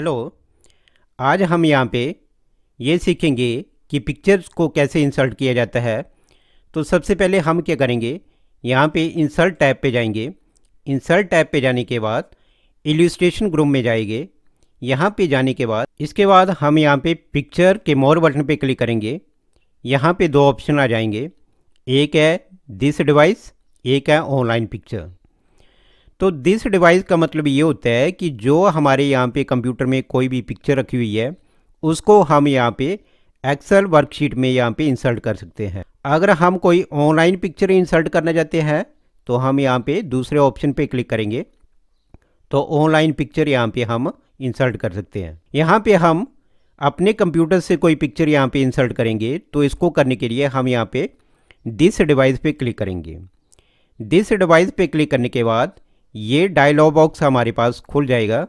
hello आज हम यहाँ पे ये सीखेंगे कि पिक्चर्स को कैसे इंसर्ट किया जाता है तो सबसे पहले हम क्या करेंगे यहाँ पे इंसर्ट टैब पे जाएंगे इंसर्ट टैब पे जाने के बाद इलिस्ट्रेशन ग्रुप में जाएंगे यहाँ पे जाने के बाद इसके बाद हम यहाँ पे पिक्चर के मोर बटन पे क्लिक करेंगे यहाँ पे दो ऑप्शन आ जाएंगे एक है दिस डिवाइस एक है ऑनलाइन पिक्चर तो दिस डिवाइस का मतलब ये होता है कि जो हमारे यहाँ पे कंप्यूटर में कोई भी पिक्चर रखी हुई है उसको हम यहाँ पे एक्सेल वर्कशीट में यहाँ पे इंसर्ट कर सकते हैं अगर हम कोई ऑनलाइन पिक्चर इंसर्ट करना चाहते हैं तो हम यहाँ पे दूसरे ऑप्शन पे क्लिक करेंगे तो ऑनलाइन पिक्चर यहाँ पे हम इंसर्ट कर सकते हैं यहाँ पे हम अपने कंप्यूटर से कोई पिक्चर यहाँ पे इंसर्ट करेंगे तो इसको करने के लिए हम यहाँ पे दिस डिवाइस पे क्लिक करेंगे दिस डिवाइस पे क्लिक करने के बाद ये डायलॉग बॉक्स हमारे पास खुल जाएगा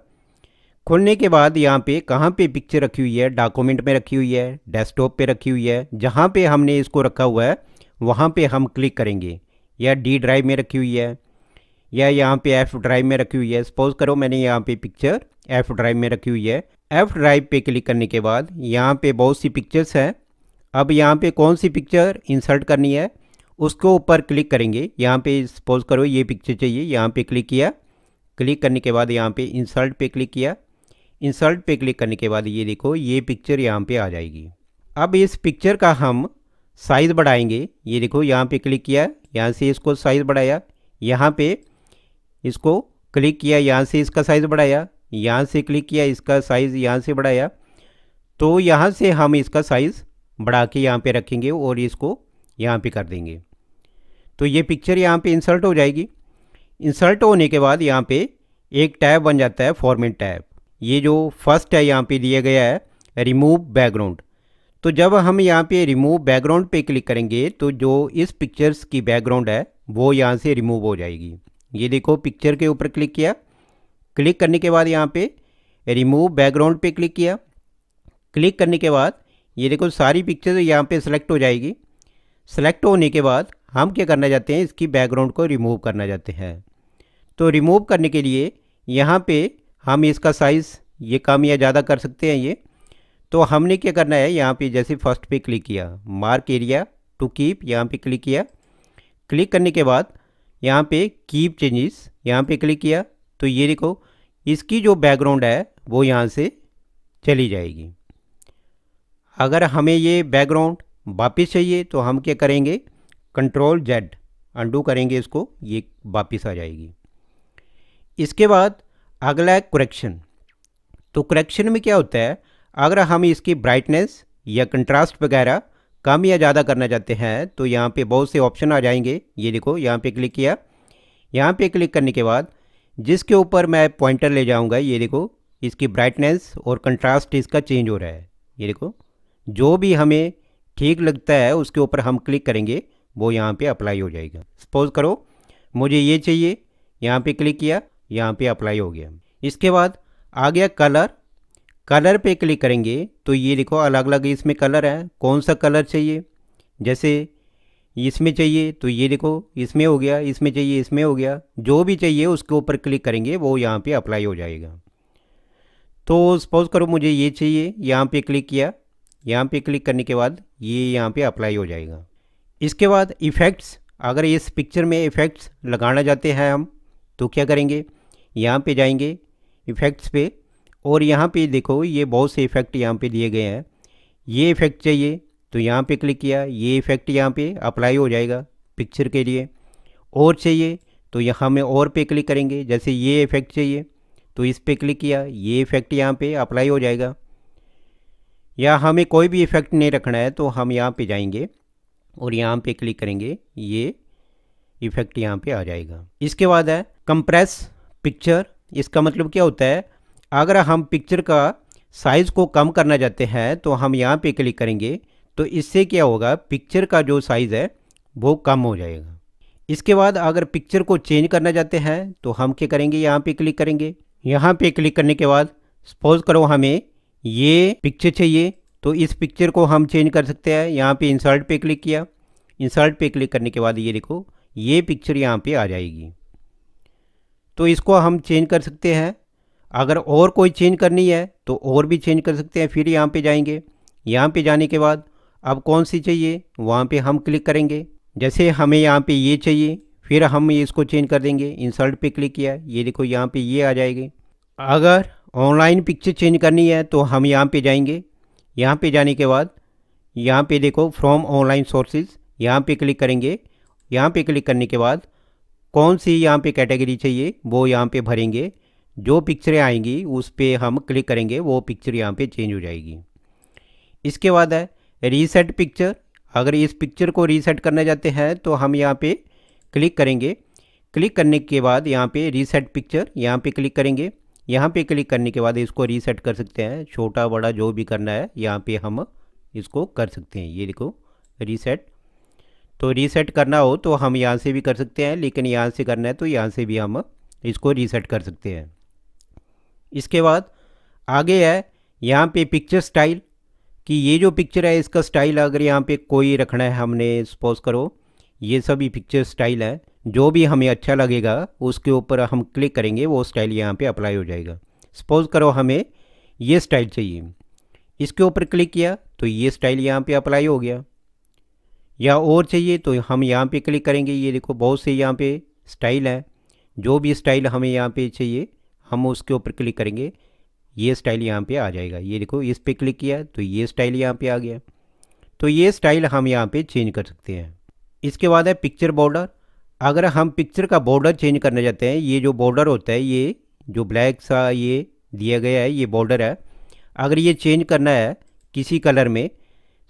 खुलने के बाद यहाँ पे कहाँ पे पिक्चर रखी हुई है डॉक्यूमेंट में रखी हुई है डेस्कटॉप पे रखी हुई है जहाँ पे हमने इसको रखा हुआ है वहाँ पे हम क्लिक करेंगे या डी ड्राइव में रखी हुई है या यहाँ पे एफ़ ड्राइव में रखी हुई है सपोज़ करो मैंने यहाँ पे पिक्चर एफ़ ड्राइव में रखी हुई है एफ़ ड्राइव पे क्लिक करने के बाद यहाँ पे बहुत सी पिक्चर्स हैं अब यहाँ पे कौन सी पिक्चर इंसर्ट करनी है उसको ऊपर क्लिक करेंगे यहाँ पे सपोज करो ये पिक्चर चाहिए यहाँ पे क्लिक किया क्लिक करने के बाद यहाँ पे इंसल्ट पे क्लिक किया इंसल्ट पे क्लिक करने के बाद ये देखो ये पिक्चर यहाँ पे आ जाएगी अब इस पिक्चर का हम साइज़ बढ़ाएंगे ये देखो यहाँ पे क्लिक किया यहाँ से इसको साइज़ बढ़ाया यहाँ पे इसको क्लिक किया यहाँ से इसका साइज़ बढ़ाया यहाँ से क्लिक किया इसका साइज़ यहाँ से बढ़ाया तो यहाँ से हम इसका साइज़ बढ़ा के यहाँ पर रखेंगे और इसको यहाँ पे कर देंगे तो ये पिक्चर यहाँ पे इंसर्ट हो जाएगी इंसर्ट होने के बाद यहाँ पे एक टैब बन जाता है फॉर्मेट टैब ये जो फर्स्ट है यहाँ पे दिया गया है रिमूव बैकग्राउंड तो जब हम यहाँ पे रिमूव बैकग्राउंड पे क्लिक करेंगे तो जो इस पिक्चर्स की बैकग्राउंड है वो यहाँ से रिमूव हो जाएगी ये देखो पिक्चर के ऊपर क्लिक किया क्लिक करने के बाद यहाँ पे रिमूव बैकग्राउंड पे क्लिक किया क्लिक करने के बाद ये देखो सारी पिक्चर यहाँ पे सेलेक्ट हो जाएगी सेलेक्ट होने के बाद हम क्या करना चाहते हैं इसकी बैकग्राउंड को रिमूव करना चाहते हैं तो रिमूव करने के लिए यहाँ पे हम इसका साइज़ ये कम या ज़्यादा कर सकते हैं ये तो हमने क्या करना है यहाँ पे जैसे फर्स्ट पे क्लिक किया मार्क एरिया टू कीप यहाँ पे क्लिक किया क्लिक करने के बाद यहाँ पे कीप चेंजेस यहाँ पे क्लिक किया तो ये देखो इसकी जो बैकग्राउंड है वो यहाँ से चली जाएगी अगर हमें ये बैकग्राउंड वापस चाहिए तो हम क्या करेंगे कंट्रोल जेड अंडू करेंगे इसको ये वापस आ जाएगी इसके बाद अगला है करेक्शन तो करेक्शन में क्या होता है अगर हम इसकी ब्राइटनेस या कंट्रास्ट वगैरह कम या ज़्यादा करना चाहते हैं तो यहाँ पे बहुत से ऑप्शन आ जाएंगे ये देखो यहाँ पे क्लिक किया यहाँ पे क्लिक करने के बाद जिसके ऊपर मैं पॉइंटर ले जाऊँगा ये देखो इसकी ब्राइटनेस और कंट्रास्ट इसका चेंज हो रहा है ये देखो जो भी हमें ठीक लगता है उसके ऊपर हम क्लिक करेंगे वो यहाँ पे अप्लाई हो जाएगा सपोज करो मुझे ये चाहिए यहाँ पे क्लिक किया यहाँ पे अप्लाई हो गया इसके बाद आ गया कलर कलर पे क्लिक करेंगे तो ये देखो अलग अलग इसमें कलर है कौन सा कलर चाहिए जैसे इसमें चाहिए तो ये देखो इसमें हो गया इसमें चाहिए इसमें हो गया जो भी चाहिए उसके ऊपर क्लिक करेंगे वो यहाँ पे अप्लाई हो जाएगा तो सपोज़ करो मुझे ये चाहिए यहाँ पे क्लिक किया यहाँ पे क्लिक करने के बाद ये यहाँ पे अप्लाई हो जाएगा इसके बाद इफ़ेक्ट्स अगर इस पिक्चर में इफ़ेक्ट्स लगाना चाहते हैं हम तो क्या करेंगे यहाँ पे जाएंगे इफ़ेक्ट्स पे और यहाँ पे देखो ये बहुत से इफ़ेक्ट यहाँ पे दिए गए हैं ये इफ़ेक्ट चाहिए तो यहाँ पे क्लिक किया ये इफ़ेक्ट यहाँ पे अप्लाई हो जाएगा पिक्चर के लिए और चाहिए तो यहाँ में और पे क्लिक करेंगे जैसे ये इफ़ेक्ट चाहिए तो इस पर क्लिक किया ये इफ़ेक्ट यहाँ पर अप्लाई हो जाएगा या हमें कोई भी इफ़ेक्ट नहीं रखना है तो हम यहाँ पर जाएंगे और यहाँ पे क्लिक करेंगे ये इफेक्ट यहाँ पे आ जाएगा इसके बाद है कंप्रेस पिक्चर इसका मतलब क्या होता है अगर हम पिक्चर का साइज़ को कम करना चाहते हैं तो हम यहाँ पे क्लिक करेंगे तो इससे क्या होगा पिक्चर का जो साइज़ है वो कम हो जाएगा इसके बाद अगर पिक्चर को चेंज करना चाहते हैं तो हम क्या करेंगे यहाँ पे क्लिक करेंगे यहाँ पे क्लिक करने के बाद सपोज़ करो हमें ये पिक्चर चाहिए तो इस पिक्चर को हम चेंज कर सकते हैं यहाँ पे इंसर्ट पे क्लिक किया इंसर्ट पे क्लिक करने के बाद ये देखो ये पिक्चर यहाँ पे आ जाएगी तो इसको हम चेंज कर सकते हैं अगर और कोई चेंज करनी है तो और भी चेंज कर सकते हैं फिर यहाँ पे जाएंगे यहाँ पे जाने के बाद अब कौन सी चाहिए वहाँ पर हम क्लिक करेंगे जैसे हमें यहाँ पर ये चाहिए फिर हम इसको चेंज कर देंगे इंसर्ट पे क्लिक किया ये देखो यहाँ पर ये आ जाएगी अगर ऑनलाइन पिक्चर चेंज करनी है तो हम यहाँ पे जाएंगे यहाँ पे जाने के बाद यहाँ पे देखो फ्रॉम ऑनलाइन सोर्सेज यहाँ पे क्लिक करेंगे यहाँ पे क्लिक करने के बाद कौन सी यहाँ पे कैटेगरी चाहिए वो यहाँ पे भरेंगे जो पिक्चरें आएंगी उस पर हम क्लिक करेंगे वो पिक्चर यहाँ पे चेंज हो जाएगी इसके बाद है रीसेट पिक्चर अगर इस पिक्चर को रीसेट करना चाहते हैं तो हम यहाँ पे क्लिक करेंगे क्लिक करने के बाद यहाँ पे रीसेट पिक्चर यहाँ पे क्लिक करेंगे यहाँ पे क्लिक करने के बाद इसको रीसेट कर सकते हैं छोटा बड़ा जो भी करना है यहाँ पे हम इसको कर सकते हैं ये देखो रीसेट तो रीसेट करना हो तो हम यहाँ से भी कर सकते हैं लेकिन यहाँ से करना है तो यहाँ से भी हम इसको रीसेट कर सकते हैं इसके बाद आगे है यहाँ पे पिक्चर स्टाइल कि ये जो पिक्चर है इसका स्टाइल अगर यहाँ पे कोई रखना है हमने सपोज करो ये सभी पिक्चर स्टाइल है जो भी हमें अच्छा लगेगा उसके ऊपर हम क्लिक करेंगे वो स्टाइल यहाँ पे अप्लाई हो जाएगा सपोज़ करो हमें ये स्टाइल चाहिए इसके ऊपर क्लिक किया तो ये स्टाइल यहाँ पे अप्लाई हो गया या और चाहिए तो हम यहाँ पे क्लिक करेंगे ये देखो बहुत से यहाँ पे स्टाइल है जो भी स्टाइल हमें यहाँ पे चाहिए हम उसके ऊपर क्लिक करेंगे ये स्टाइल यहाँ पर आ जाएगा ये देखो इस पर क्लिक किया तो ये स्टाइल यहाँ पर आ गया तो ये स्टाइल हम यहाँ पर चेंज कर सकते हैं इसके बाद है पिक्चर बॉर्डर अगर हम पिक्चर का बॉर्डर चेंज करना चाहते हैं ये जो बॉर्डर होता है ये जो ब्लैक सा ये दिया गया है ये बॉर्डर है अगर ये चेंज करना है किसी कलर में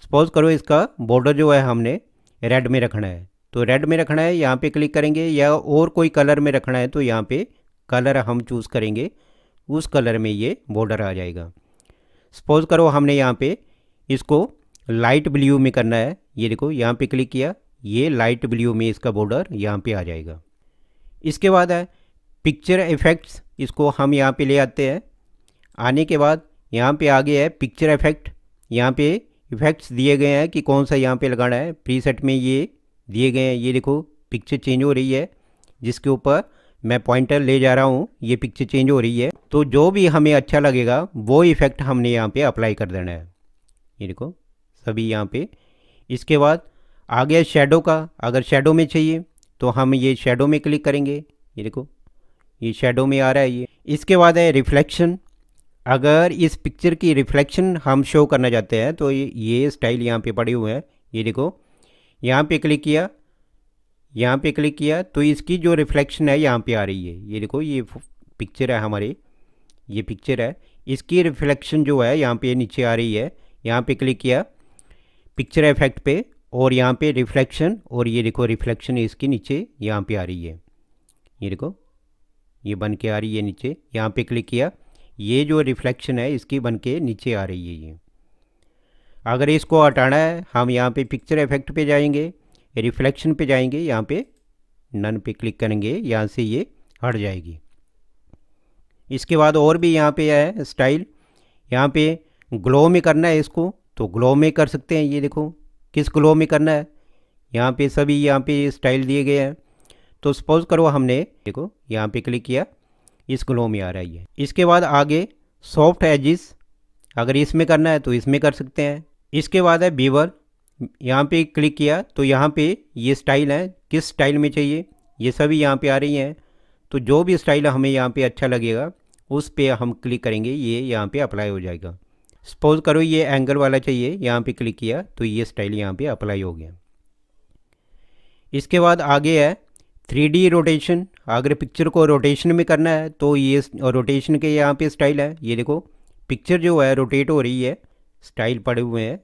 सपोज करो इसका बॉर्डर जो है हमने रेड में रखना है तो रेड में रखना है यहाँ पे क्लिक करेंगे या और कोई कलर में रखना है तो यहाँ पे कलर हम चूज़ करेंगे उस कलर में ये बॉर्डर आ जाएगा सपोज़ करो हमने यहाँ पे इसको लाइट ब्लू में करना है ये देखो यहाँ पे क्लिक किया ये लाइट ब्लू में इसका बॉर्डर यहाँ पे आ जाएगा इसके बाद है पिक्चर इफ़ेक्ट्स इसको हम यहाँ पे ले आते हैं आने के बाद यहाँ पे आगे है पिक्चर इफ़ेक्ट यहाँ पे इफ़ेक्ट्स दिए गए हैं कि कौन सा यहाँ पे लगाना है प्रीसेट में ये दिए गए हैं ये देखो पिक्चर चेंज हो रही है जिसके ऊपर मैं पॉइंटर ले जा रहा हूँ ये पिक्चर चेंज हो रही है तो जो भी हमें अच्छा लगेगा वो इफ़ेक्ट हमने यहाँ पर अप्लाई कर देना है ये देखो सभी यहाँ पर इसके बाद आ गया शेडो का अगर शेडो में चाहिए तो हम ये शेडो में क्लिक करेंगे ये देखो ये शेडो में आ रहा है ये इसके बाद है रिफ्लेक्शन अगर इस पिक्चर की रिफ्लेक्शन हम शो करना चाहते हैं तो ये स्टाइल यहाँ पे पड़े हुए हैं ये देखो यहाँ पे क्लिक किया यहाँ पे क्लिक किया तो इसकी जो रिफ्लेक्शन है यहाँ पे आ रही है ये देखो ये पिक्चर है हमारे ये पिक्चर है इसकी रिफ्लेक्शन जो है यहाँ पे नीचे आ रही है यहाँ पे क्लिक किया पिक्चर इफेक्ट पे और यहाँ पे रिफ्लेक्शन और ये देखो रिफ्लेक्शन इसके नीचे यहाँ पे आ रही है ये देखो ये बन के आ रही है नीचे यहाँ पे क्लिक किया ये जो रिफ्लेक्शन है इसकी बन के नीचे आ रही है ये अगर इसको हटाना है हम यहाँ पे पिक्चर इफेक्ट पे जाएंगे रिफ्लेक्शन पे जाएंगे यहाँ पे नन पे क्लिक करेंगे यहाँ से ये हट जाएगी इसके बाद और भी यहाँ पे है स्टाइल यहाँ पे ग्लो में करना है इसको तो ग्लो में कर सकते हैं ये देखो किस ग्लो में करना है यहाँ पे सभी यहाँ पे स्टाइल दिए गए हैं तो सपोज़ करो हमने देखो यहाँ पे क्लिक किया इस ग्लो में आ रहा है इसके बाद आगे सॉफ्ट एजिस अगर इसमें करना है तो इसमें कर सकते हैं इसके बाद है बीवर यहाँ पे क्लिक किया तो यहाँ पे ये स्टाइल है किस स्टाइल में चाहिए ये सभी यहाँ पे आ रही हैं तो जो भी स्टाइल हमें यहाँ पे अच्छा लगेगा उस पर हम क्लिक करेंगे ये यहाँ पे अप्लाई हो जाएगा सपोज़ करो ये एंगल वाला चाहिए यहाँ पे क्लिक किया तो ये स्टाइल यहाँ पे अप्लाई हो गया इसके बाद आगे है थ्री डी रोटेशन अगर पिक्चर को रोटेशन में करना है तो ये रोटेशन के यहाँ पे स्टाइल है ये देखो पिक्चर जो है रोटेट हो रही है स्टाइल पड़े हुए हैं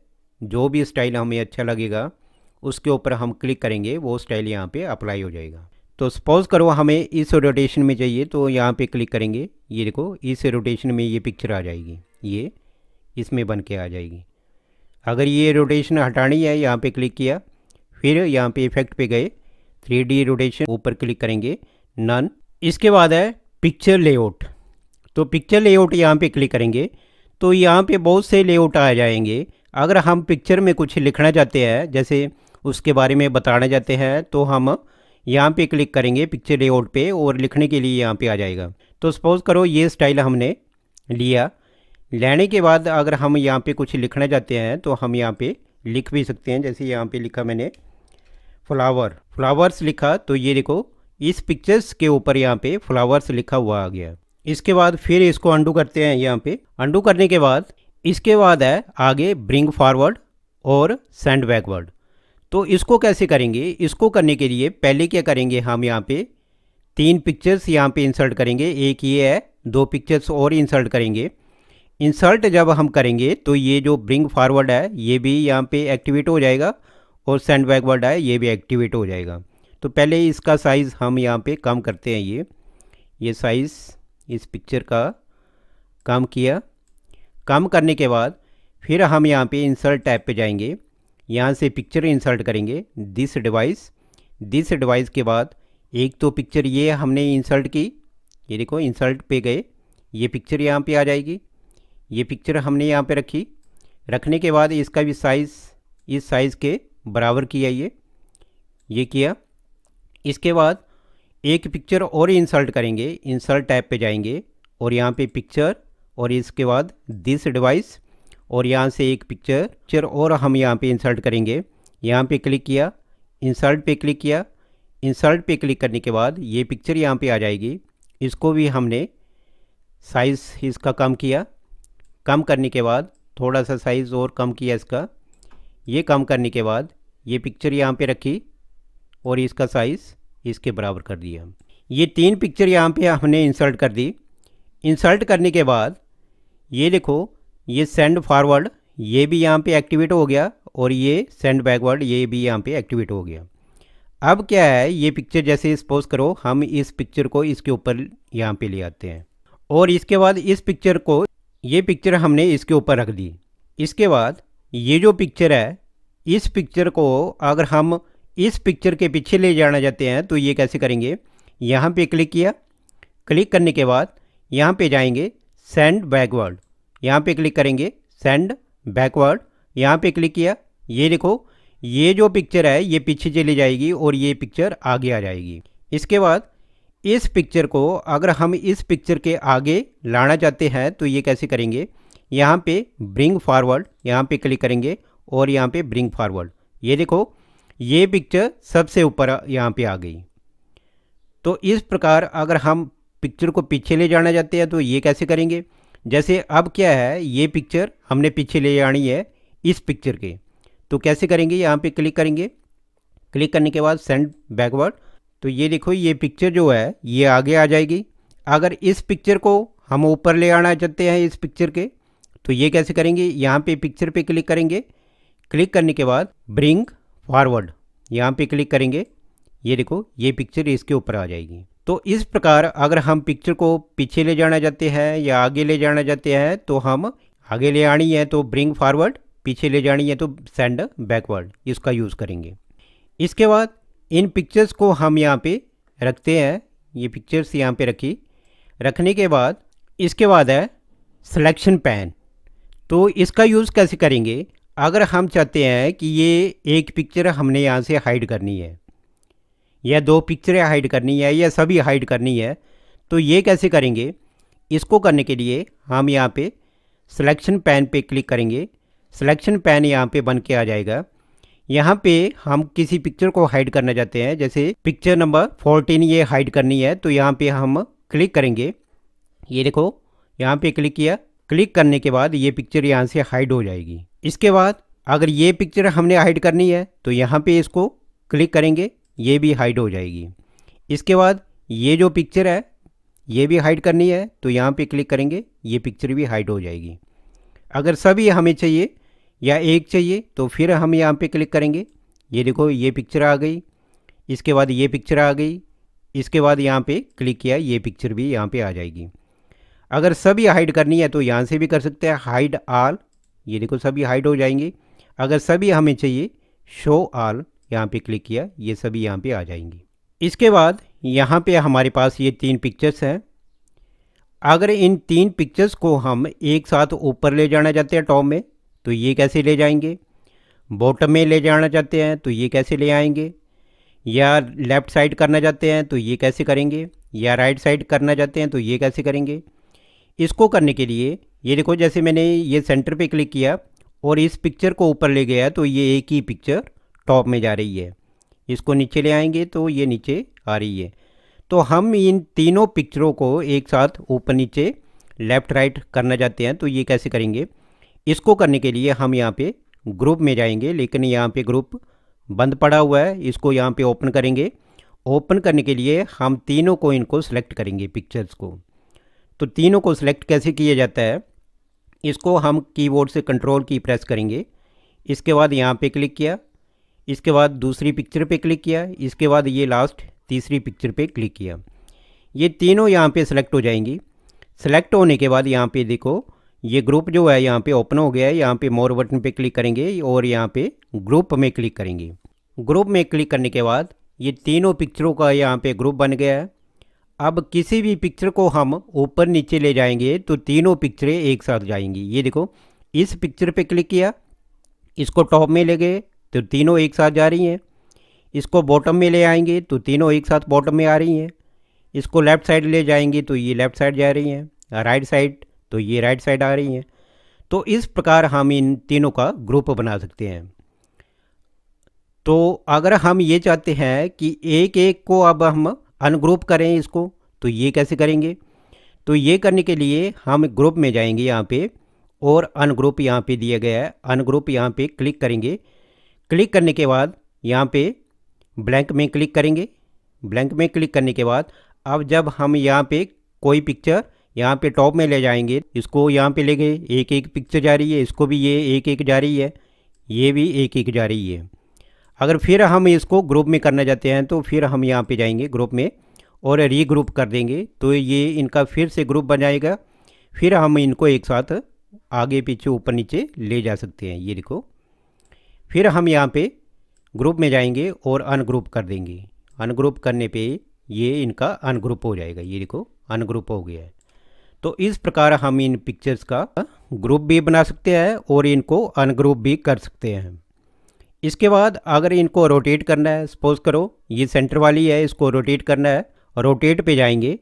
जो भी स्टाइल हमें अच्छा लगेगा उसके ऊपर हम क्लिक करेंगे वो स्टाइल यहाँ पे अप्लाई हो जाएगा तो सपोज़ करो हमें इस रोटेशन में चाहिए तो यहाँ पे क्लिक करेंगे ये देखो इस रोटेशन में ये पिक्चर आ जाएगी ये इसमें बन के आ जाएगी अगर ये रोटेशन हटानी है यहाँ पे क्लिक किया फिर यहाँ पे इफेक्ट पे गए थ्री डी रोटेशन ऊपर क्लिक करेंगे नन इसके बाद है पिक्चर लेआउट तो पिक्चर लेआउट यहाँ पे क्लिक करेंगे तो यहाँ पे बहुत से लेआउट आ जाएंगे अगर हम पिक्चर में कुछ लिखना चाहते हैं जैसे उसके बारे में बताना चाहते हैं तो हम यहाँ पे क्लिक करेंगे पिक्चर लेआउट पे और लिखने के लिए यहाँ पे आ जाएगा तो सपोज़ करो ये स्टाइल हमने लिया लेने के बाद अगर हम यहाँ पे कुछ लिखना चाहते हैं तो हम यहाँ पे लिख भी सकते हैं जैसे यहाँ पे लिखा मैंने फ्लावर फ्लावर्स लिखा तो ये देखो इस पिक्चर्स के ऊपर यहाँ पे फ्लावर्स लिखा हुआ आ गया इसके बाद फिर इसको अंडू करते हैं यहाँ पे अंडू करने के बाद इसके बाद है आगे ब्रिंग फॉरवर्ड और सेंड बैकवर्ड तो इसको कैसे करेंगे इसको करने के लिए पहले क्या करेंगे हम यहाँ पे तीन पिक्चर्स यहाँ पे इंसर्ट करेंगे एक ये है दो पिक्चर्स और इंसर्ट करेंगे इंसर्ट जब हम करेंगे तो ये जो ब्रिंग फॉरवर्ड है ये भी यहाँ पे एक्टिवेट हो जाएगा और सेंड बैकवर्ड है ये भी एक्टिवेट हो जाएगा तो पहले इसका साइज़ हम यहाँ पे कम करते हैं ये ये साइज़ इस पिक्चर का कम किया कम करने के बाद फिर हम यहाँ पे इंसर्ट टैब पे जाएंगे यहाँ से पिक्चर इंसर्ट करेंगे दिस डिवाइस दिस डिवाइस के बाद एक तो पिक्चर ये हमने इंसर्ट की ये देखो इंसर्ट पे गए ये पिक्चर यहाँ पे आ जाएगी ये पिक्चर हमने यहाँ पे रखी रखने के बाद इसका भी साइज़ इस साइज़ के बराबर किया ये ये किया इसके बाद एक पिक्चर और इंसर्ट करेंगे इंसर्ट टैब पे जाएंगे और यहाँ पे पिक्चर और इसके बाद दिस डिवाइस और यहाँ से एक पिक्चर पिक्चर और हम यहाँ पे इंसर्ट करेंगे यहाँ पे क्लिक किया इंसर्ट पे क्लिक किया इंसर्ट पे क्लिक करने के बाद ये पिक्चर यहाँ पे आ जाएगी इसको भी हमने साइज़ इसका कम किया कम करने के बाद थोड़ा सा साइज़ और कम किया इसका ये कम करने के बाद ये पिक्चर यहाँ पे रखी और इसका साइज़ इसके बराबर कर दिया ये तीन पिक्चर यहाँ पे हमने इंसर्ट कर दी इंसर्ट करने के बाद ये देखो ये सेंड फॉरवर्ड ये भी यहाँ पे एक्टिवेट हो गया और ये सेंड बैकवर्ड ये भी यहाँ पे एक्टिवेट हो गया अब क्या है ये पिक्चर जैसे सपोज करो हम इस पिक्चर को इसके ऊपर यहाँ पे ले आते हैं और इसके बाद इस पिक्चर को ये पिक्चर हमने इसके ऊपर रख दी इसके बाद ये जो पिक्चर है इस पिक्चर को अगर हम इस पिक्चर के पीछे ले जाना चाहते हैं तो ये कैसे करेंगे यहाँ पे क्लिक किया क्लिक करने के बाद यहाँ पे जाएंगे सेंड बैकवर्ड यहाँ पे क्लिक करेंगे सेंड बैकवर्ड यहाँ पे क्लिक किया ये देखो ये जो पिक्चर है ये पीछे चली जाएगी और ये पिक्चर आगे आ जाएगी इसके बाद इस पिक्चर को अगर हम इस पिक्चर के आगे लाना चाहते हैं तो ये कैसे करेंगे यहाँ पे ब्रिंग फॉरवर्ड यहाँ पे क्लिक करेंगे और यहाँ पे ब्रिंग फॉरवर्ड ये देखो ये पिक्चर सबसे ऊपर यहाँ पे आ गई तो इस प्रकार अगर हम पिक्चर को पीछे ले जाना चाहते हैं तो ये कैसे करेंगे जैसे अब क्या है ये पिक्चर हमने पीछे ले जानी है इस पिक्चर के तो कैसे करेंगे यहाँ पर क्लिक करेंगे क्लिक करने के बाद सेंड बैकवर्ड तो ये देखो ये पिक्चर जो है ये आगे आ जाएगी अगर इस पिक्चर को हम ऊपर ले आना चाहते हैं इस पिक्चर के तो ये कैसे करेंगे यहाँ पे पिक्चर पे क्लिक करेंगे क्लिक करने के बाद ब्रिंग फॉरवर्ड यहाँ पे क्लिक करेंगे ये देखो ये पिक्चर इसके ऊपर आ जाएगी तो इस प्रकार अगर हम पिक्चर को पीछे ले जाना चाहते हैं या आगे ले जाना चाहते हैं तो हम आगे ले आनी है तो ब्रिंग फॉरवर्ड पीछे ले जानी है तो सेंड बैकवर्ड इसका यूज़ करेंगे इसके बाद इन पिक्चर्स को हम यहाँ पे रखते हैं ये पिक्चर्स यहाँ पे रखी रखने के बाद इसके बाद है सिलेक्शन पैन तो इसका यूज़ कैसे करेंगे अगर हम चाहते हैं कि ये एक पिक्चर हमने यहाँ से हाइड करनी है या दो पिक्चरें हाइड करनी है या सभी हाइड करनी है तो ये कैसे करेंगे इसको करने के लिए हम यहाँ पे सिलेक्शन पैन पे क्लिक करेंगे सिलेक्शन पैन यहाँ पे बन के आ जाएगा यहाँ पे हम किसी पिक्चर को हाइड करना चाहते हैं जैसे पिक्चर नंबर फोर्टीन ये हाइड करनी है तो यहाँ पे हम क्लिक करेंगे ये देखो यहाँ पे क्लिक किया क्लिक करने के बाद ये पिक्चर यहाँ से हाइड हो जाएगी इसके बाद अगर ये पिक्चर हमने हाइड करनी है तो यहाँ पे इसको क्लिक करेंगे ये भी हाइड हो जाएगी इसके बाद ये जो पिक्चर है ये भी हाइड करनी है तो यहाँ पे क्लिक करेंगे ये पिक्चर भी हाइड हो जाएगी अगर सभी हमें चाहिए या एक चाहिए तो फिर हम यहाँ पे क्लिक करेंगे ये देखो ये पिक्चर आ गई इसके बाद ये पिक्चर आ गई इसके बाद यहाँ पे क्लिक किया ये पिक्चर भी यहाँ पे आ जाएगी अगर सभी हाइड करनी है तो यहाँ से भी कर सकते हैं हाइड आल ये देखो सभी हाइड हो जाएंगे अगर सभी हमें चाहिए शो आल यहाँ पे क्लिक किया ये सभी यहाँ पे आ जाएंगी इसके बाद यहाँ पे हमारे पास ये तीन पिक्चर्स हैं अगर इन तीन पिक्चर्स को हम एक साथ ऊपर ले जाना चाहते हैं टॉप में तो ये कैसे ले जाएंगे बॉटम में ले जाना चाहते हैं तो ये कैसे ले आएंगे या लेफ़्ट साइड करना चाहते हैं तो ये कैसे करेंगे या राइट साइड करना चाहते हैं तो ये कैसे करेंगे इसको करने के लिए ये देखो जैसे मैंने ये सेंटर पे क्लिक किया और इस पिक्चर को ऊपर ले गया तो ये एक ही पिक्चर टॉप में जा रही है इसको नीचे ले आएंगे तो ये नीचे आ रही है तो हम इन तीनों पिक्चरों को एक साथ ऊपर नीचे लेफ़्ट राइट करना चाहते हैं तो ये कैसे करेंगे इसको करने के लिए हम यहाँ पे ग्रुप में जाएंगे लेकिन यहाँ पे ग्रुप बंद पड़ा हुआ है इसको यहाँ पे ओपन करेंगे ओपन करने के लिए हम तीनों को इनको सिलेक्ट करेंगे पिक्चर्स को तो तीनों को सिलेक्ट कैसे किया जाता है इसको हम कीबोर्ड से कंट्रोल की प्रेस करेंगे इसके बाद यहाँ पे क्लिक किया इसके बाद दूसरी पिक्चर पे क्लिक किया इसके बाद ये लास्ट तीसरी पिक्चर पे क्लिक किया ये तीनों यहाँ पे सिलेक्ट हो जाएंगी सिलेक्ट होने के बाद यहाँ पे देखो ये ग्रुप जो है यहाँ पे ओपन हो गया है यहाँ पे मोर बटन पे क्लिक करेंगे और यहाँ पे ग्रुप में क्लिक करेंगे ग्रुप में क्लिक करने के बाद ये तीनों पिक्चरों का यहाँ पे ग्रुप बन गया है अब किसी भी पिक्चर को हम ऊपर नीचे ले जाएंगे तो तीनों पिक्चरें एक साथ जाएंगी ये देखो इस पिक्चर पर क्लिक किया इसको टॉप में ले गए तो तीनों एक साथ जा रही हैं इसको बॉटम में ले आएंगे तो तीनों एक साथ बॉटम में आ रही हैं इसको लेफ़्ट साइड ले जाएंगे तो ये लेफ़्ट साइड जा रही हैं राइट साइड तो ये राइट साइड आ रही हैं तो इस प्रकार हम इन तीनों का ग्रुप बना सकते हैं तो अगर हम ये चाहते हैं कि एक एक को अब हम अनग्रुप करें इसको तो ये कैसे करेंगे तो ये करने के लिए हम ग्रुप में जाएंगे यहाँ पे और अनग्रुप यहाँ पे दिया गया है अनग्रुप यहाँ पे क्लिक करेंगे क्लिक करने के बाद यहाँ पे ब्लैंक में क्लिक करेंगे ब्लैंक में क्लिक करने के बाद अब जब हम यहाँ पे कोई पिक्चर यहाँ पे टॉप में ले जाएंगे इसको यहाँ पे ले गए एक एक पिक्चर जा रही है इसको भी ये एक एक जा रही है ये भी एक एक जा रही है अगर फिर हम इसको ग्रुप में करना चाहते हैं तो फिर हम यहाँ पे जाएंगे ग्रुप में और रीग्रुप कर देंगे तो ये इनका फिर से ग्रुप बन जाएगा फिर हम इनको एक साथ आगे पीछे ऊपर नीचे ले जा सकते हैं ये देखो फिर हम यहाँ पर ग्रुप में जाएंगे और अनग्रुप कर देंगे अनग्रुप करने पर ये इनका अनग्रुप हो जाएगा ये देखो अनग्रुप हो गया है तो इस प्रकार हम इन पिक्चर्स का ग्रुप भी बना सकते हैं और इनको अनग्रुप भी कर सकते हैं इसके बाद अगर इनको रोटेट करना है सपोज़ करो ये सेंटर वाली है इसको रोटेट करना है रोटेट पे जाएंगे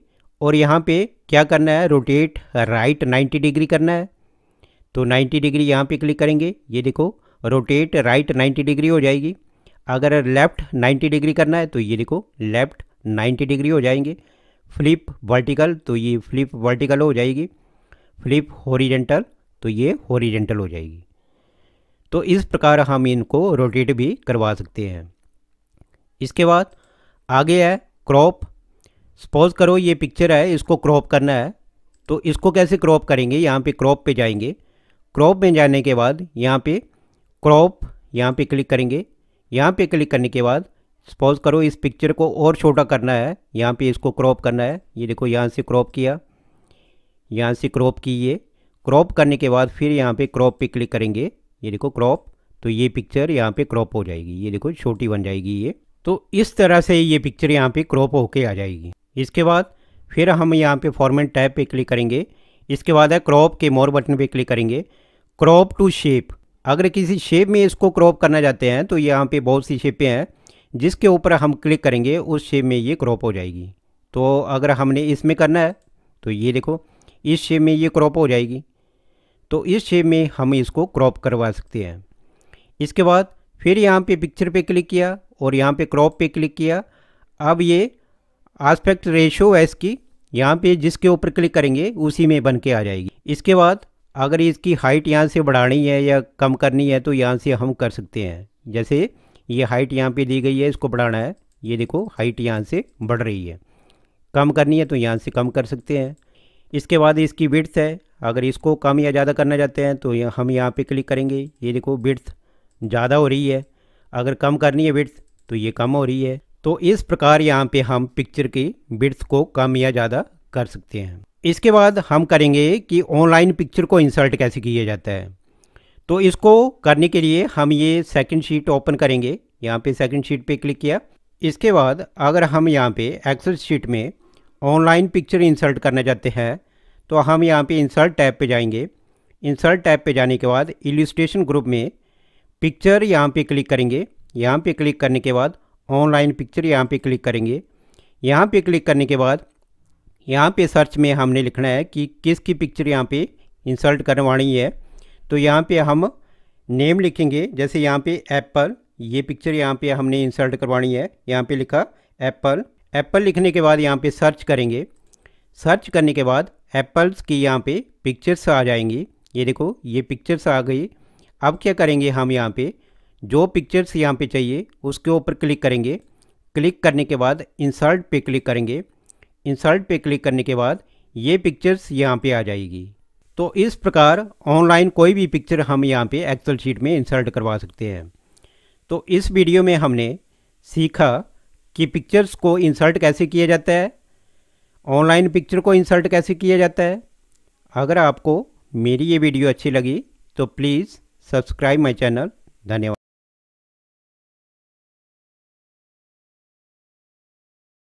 और यहाँ पे क्या करना है रोटेट राइट 90 डिग्री करना है तो 90 डिग्री यहाँ पे क्लिक करेंगे ये देखो रोटेट राइट 90 डिग्री हो जाएगी अगर लेफ़्ट 90 डिग्री करना है तो ये देखो लेफ़्ट 90 डिग्री हो जाएंगे फ्लिप वर्टिकल तो ये फ्लिप वर्टिकल हो जाएगी फ्लिप होरिजेंटल तो ये होरिजेंटल हो जाएगी तो इस प्रकार हम इनको रोटेट भी करवा सकते हैं इसके बाद आगे है क्रॉप सपोज करो ये पिक्चर है इसको क्रॉप करना है तो इसको कैसे क्रॉप करेंगे यहाँ पे क्रॉप पे जाएंगे क्रॉप में जाने के बाद यहाँ पे क्रॉप यहाँ पे क्लिक करेंगे यहाँ पे क्लिक करने के बाद सपोज करो इस पिक्चर को और छोटा करना है यहाँ पे इसको क्रॉप करना है ये देखो यहाँ से क्रॉप किया यहाँ से क्रॉप किए क्रॉप करने के बाद फिर यहाँ पे क्रॉप पे क्लिक करेंगे ये देखो क्रॉप तो ये पिक्चर यहाँ पे क्रॉप हो जाएगी ये देखो छोटी बन जाएगी ये तो इस तरह से ये पिक्चर यहाँ पे क्रॉप होके आ जाएगी इसके बाद फिर हम यहाँ पे फॉर्मेट टैब पे क्लिक करेंगे इसके बाद है क्रॉप के मोर बटन पे क्लिक करेंगे क्रॉप टू शेप अगर किसी शेप में इसको क्रॉप करना चाहते हैं तो यहाँ पे बहुत सी शेपें हैं जिसके ऊपर हम क्लिक करेंगे उस शेप में ये क्रॉप हो जाएगी तो अगर हमने इसमें करना है तो ये देखो इस शेप में ये क्रॉप हो जाएगी तो इस शेप में हम इसको क्रॉप करवा सकते हैं इसके बाद फिर यहाँ पे पिक्चर पे क्लिक किया और यहाँ पे क्रॉप पे क्लिक किया अब ये आस्पेक्ट रेशो है इसकी यहाँ पे जिसके ऊपर क्लिक करेंगे उसी में बन के आ जाएगी इसके बाद अगर इसकी हाइट यहाँ से बढ़ानी है या कम करनी है तो यहाँ से हम कर सकते हैं जैसे ये हाइट यहाँ पे दी गई है इसको बढ़ाना है ये देखो हाइट यहाँ से बढ़ रही है कम करनी है तो यहाँ से कम कर सकते हैं इसके बाद इसकी विड्थ है अगर इसको कम या ज़्यादा करना चाहते हैं तो यह, हम यहाँ पे क्लिक करेंगे ये देखो विड्थ ज़्यादा हो रही है अगर कम करनी है विड्थ तो ये कम हो रही है तो इस प्रकार यहाँ पर हम पिक्चर की विड्थ को कम या ज़्यादा कर सकते हैं इसके बाद हम करेंगे कि ऑनलाइन पिक्चर को इंसर्ट कैसे किया जाता है तो इसको करने के लिए हम ये सेकंड शीट ओपन करेंगे यहाँ पे सेकंड शीट पे क्लिक किया इसके बाद अगर हम यहाँ पे एक्सेल शीट में ऑनलाइन पिक्चर इंसर्ट करना चाहते हैं तो हम यहाँ पे इंसर्ट टैब पे जाएंगे इंसर्ट टैब पे जाने के बाद इलिस्ट्रेशन ग्रुप में पिक्चर यहाँ पे क्लिक करेंगे यहाँ पे क्लिक करने के बाद ऑनलाइन पिक्चर यहाँ पर क्लिक करेंगे यहाँ पर क्लिक करने के बाद यहाँ पर सर्च में हमने लिखना है कि किसकी पिक्चर यहाँ पर इंसर्ट करवानी है तो यहाँ पे हम नेम लिखेंगे जैसे यहाँ पे एप्पल ये पिक्चर यहाँ पे हमने इंसर्ट करवानी है यहाँ पे लिखा एप्पल एप्पल लिखने के बाद यहाँ पे सर्च करेंगे सर्च करने के बाद एप्पल्स की यहाँ पे पिक्चर्स आ जाएंगी ये देखो ये पिक्चर्स आ गई अब क्या करेंगे हम यहाँ पे जो पिक्चर्स यहाँ पे चाहिए उसके ऊपर क्लिक करेंगे क्लिक करने के बाद इंसर्ट पे क्लिक करेंगे इंसर्ट पे क्लिक करने के बाद ये पिक्चर्स यहाँ पे आ जाएगी तो इस प्रकार ऑनलाइन कोई भी पिक्चर हम यहाँ पे एक्सेल शीट में इंसर्ट करवा सकते हैं तो इस वीडियो में हमने सीखा कि पिक्चर्स को इंसर्ट कैसे किया जाता है ऑनलाइन पिक्चर को इंसर्ट कैसे किया जाता है अगर आपको मेरी ये वीडियो अच्छी लगी तो प्लीज़ सब्सक्राइब माई चैनल धन्यवाद